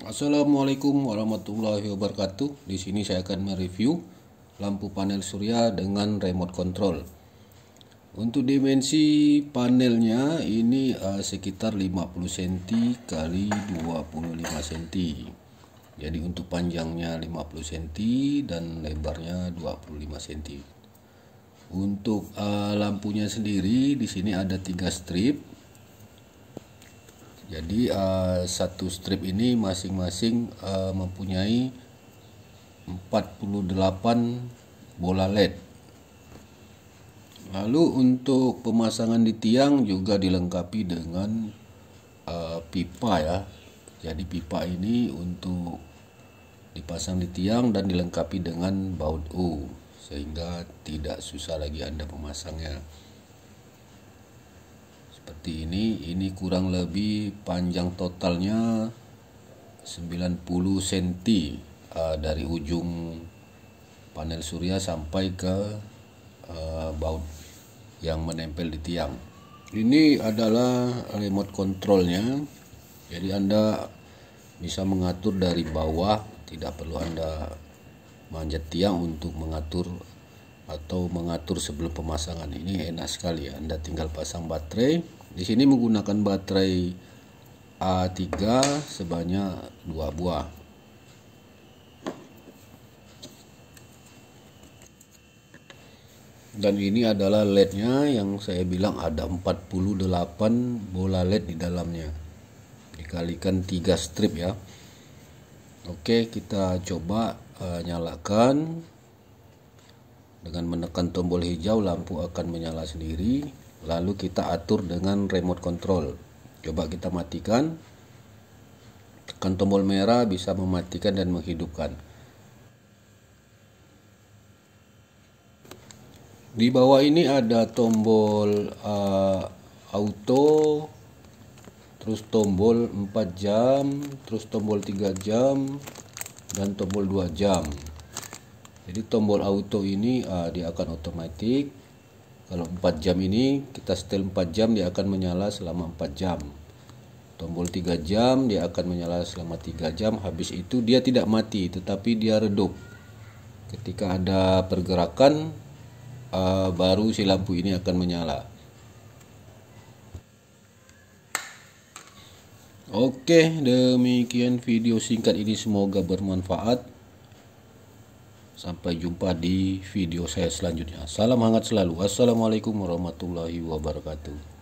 Assalamualaikum warahmatullahi wabarakatuh. Di sini saya akan mereview lampu panel surya dengan remote control. Untuk dimensi panelnya ini uh, sekitar 50 cm kali 25 cm. Jadi untuk panjangnya 50 cm dan lebarnya 25 cm. Untuk uh, lampunya sendiri di sini ada tiga strip jadi uh, satu strip ini masing-masing uh, mempunyai 48 bola LED. Lalu untuk pemasangan di tiang juga dilengkapi dengan uh, pipa ya. Jadi pipa ini untuk dipasang di tiang dan dilengkapi dengan baut U sehingga tidak susah lagi Anda memasangnya seperti ini ini kurang lebih panjang totalnya 90 cm uh, dari ujung panel surya sampai ke uh, baut yang menempel di tiang ini adalah remote controlnya jadi anda bisa mengatur dari bawah tidak perlu anda manjat tiang untuk mengatur atau mengatur sebelum pemasangan ini enak sekali ya Anda tinggal pasang baterai di sini menggunakan baterai A3 sebanyak dua buah dan ini adalah LEDnya yang saya bilang ada 48 bola LED di dalamnya dikalikan 3 strip ya Oke kita coba uh, nyalakan dengan menekan tombol hijau lampu akan menyala sendiri, lalu kita atur dengan remote control. Coba kita matikan. Tekan tombol merah bisa mematikan dan menghidupkan. Di bawah ini ada tombol uh, auto, terus tombol 4 jam, terus tombol 3 jam, dan tombol 2 jam jadi tombol auto ini uh, dia akan otomatis kalau 4 jam ini kita setel 4 jam dia akan menyala selama 4 jam tombol 3 jam dia akan menyala selama 3 jam habis itu dia tidak mati tetapi dia redup ketika ada pergerakan uh, baru si lampu ini akan menyala Oke, demikian video singkat ini semoga bermanfaat. Sampai jumpa di video saya selanjutnya. Salam hangat selalu. Assalamualaikum warahmatullahi wabarakatuh.